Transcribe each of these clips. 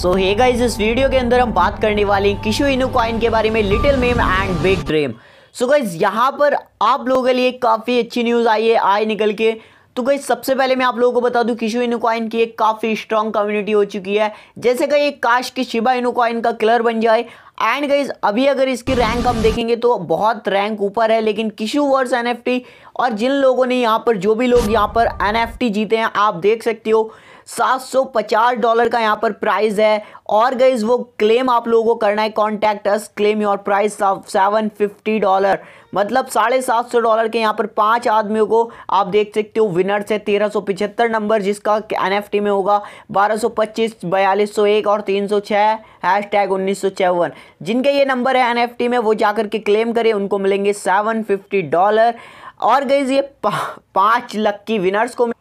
सो हेगा गाइस इस वीडियो के अंदर हम बात करने वाले हैं किशो इनू कॉइन के बारे में little meme and big dream so guys यहाँ पर आप लोगों के लिए काफ़ी अच्छी न्यूज़ आई है आए निकल के तो गई सबसे पहले मैं आप लोगों को बता दूं किशो इनोकॉइन की एक काफ़ी स्ट्रॉन्ग कम्युनिटी हो चुकी है जैसे एक काश की शिबा इनोकॉइन का क्लर बन जाए एंड गाइज अभी अगर इसकी रैंक हम देखेंगे तो बहुत रैंक ऊपर है लेकिन किशू वर्स एन और जिन लोगों ने यहाँ पर जो भी लोग यहाँ पर एन जीते हैं आप देख सकते हो 750 डॉलर का यहाँ पर प्राइस है और गईज वो क्लेम आप लोगों को करना है contact us claim your prize of seven fifty dollar मतलब साढ़े सात सौ डॉलर के यहाँ पर पांच आदमियों को आप देख सकते हो विनर्स है तेरह सौ पिछहत्तर नंबर जिसका टी में होगा बारह सौ पच्चीस बयालीस सौ एक और तीन सौ छः हैश टैग उन्नीस सौ चौवन जिनके ये नंबर है टी में वो जाकर के क्लेम करें उनको मिलेंगे सेवन फिफ्टी डॉलर और गईज ये पा, पाँच लक्की विनर्स को मिल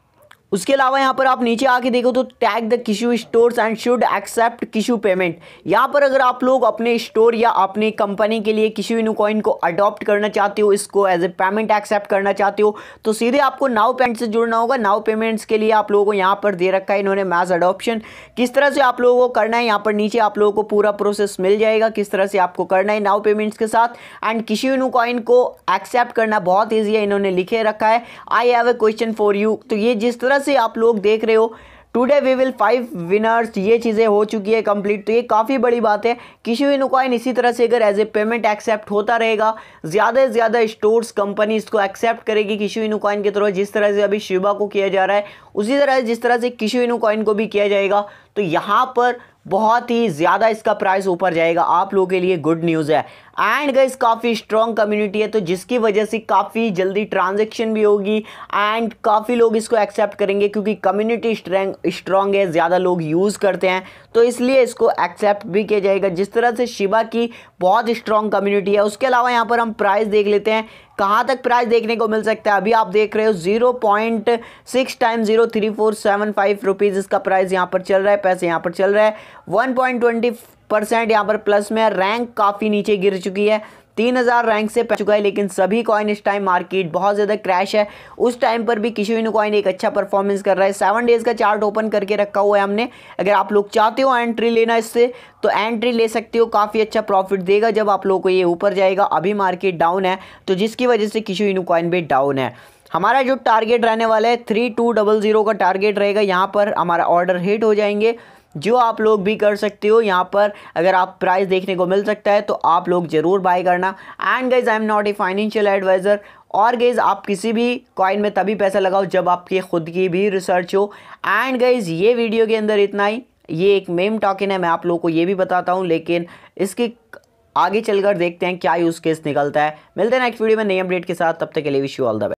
उसके अलावा यहाँ पर आप नीचे आके देखो तो tag the Kishu stores and should accept Kishu payment यहाँ पर अगर आप लोग अपने स्टोर या अपने कंपनी के लिए किशू इनू कॉइन को अडॉप्ट करना चाहते हो इसको एज ए पेमेंट एक्सेप्ट करना चाहते हो तो सीधे आपको नाव पेमेंट से जुड़ना होगा नाव पेमेंट्स के लिए आप लोगों को यहाँ पर दे रखा है इन्होंने मैज अडॉप्शन किस तरह से आप लोगों को करना है यहाँ पर नीचे आप लोगों को पूरा प्रोसेस मिल जाएगा किस तरह से आपको करना है नाव पेमेंट्स के साथ एंड किशू इनू कॉइन को एक्सेप्ट करना बहुत ईजी है इन्होंने लिखे रखा है I have a question for you तो ये जिस तरह से आप लोग देख रहे हो today we will five winners ये चीज़ें हो चुकी है कंप्लीट तो ये काफ़ी बड़ी बात है किसी भी नुकॉइन इसी तरह से अगर एज ए पेमेंट एक्सेप्ट होता रहेगा ज़्यादा से ज़्यादा स्टोर्स कंपनी इसको एक्सेप्ट करेगी किसी भी नुकॉइन के तरह जिस तरह से अभी शिवा को किया जा रहा है उसी तरह जिस तरह से किसी नुकॉइन को भी किया जाएगा तो यहाँ पर बहुत ही ज़्यादा इसका प्राइस ऊपर जाएगा आप लोगों के लिए गुड न्यूज़ है एंड गाइस काफ़ी स्ट्रॉन्ग कम्युनिटी है तो जिसकी वजह से काफ़ी जल्दी ट्रांजेक्शन भी होगी एंड काफ़ी लोग इसको एक्सेप्ट करेंगे क्योंकि कम्युनिटी स्ट्रॉन्ग है ज़्यादा लोग यूज़ करते हैं तो इसलिए इसको एक्सेप्ट भी किया जाएगा जिस तरह से शिवा की बहुत स्ट्रॉन्ग कम्युनिटी है उसके अलावा यहाँ पर हम प्राइस देख लेते हैं कहाँ तक प्राइस देखने को मिल सकता है अभी आप देख रहे हो zero point six time zero three four seven five rupees इसका प्राइस यहाँ पर चल रहा है पैसे यहाँ पर चल रहा है वन पॉइंट ट्वेंटी परसेंट यहाँ पर प्लस में रैंक काफ़ी नीचे गिर चुकी है तीन हज़ार रैंक से पहुंच चुका है लेकिन सभी कॉइन इस टाइम मार्केट बहुत ज़्यादा क्रैश है उस टाइम पर भी किशोन कॉइन एक अच्छा परफॉर्मेंस कर रहा है सेवन डेज़ का चार्ट ओपन करके रखा हुआ है हमने अगर आप लोग चाहते हो एंट्री लेना इससे तो एंट्री ले सकते हो काफ़ी अच्छा प्रॉफिट देगा जब आप लोगों को ये ऊपर जाएगा अभी मार्केट डाउन है तो जिसकी वजह से किशोइन कॉइन भी डाउन है हमारा जो टारगेट रहने वाला है थ्री टू डबल ज़ीरो का टारगेट रहेगा यहाँ पर हमारा ऑर्डर हिट हो जाएंगे जो आप लोग भी कर सकते हो यहाँ पर अगर आप प्राइस देखने को मिल सकता है तो आप लोग ज़रूर बाय करना and guys I am not a financial advisor और गईज़ आप किसी भी कॉइन में तभी पैसा लगाओ जब आपकी खुद की भी रिसर्च हो एंड गईज़ ये वीडियो के अंदर इतना ही ये एक मेम टॉकिन है मैं आप लोगों को ये भी बताता हूँ लेकिन इसकी आगे चलकर देखते हैं क्या यूज़ केस निकलता है मिलते हैं नेक्स्ट वीडियो में नई अपडेट के साथ तब तक के लिए विश यू ऑल द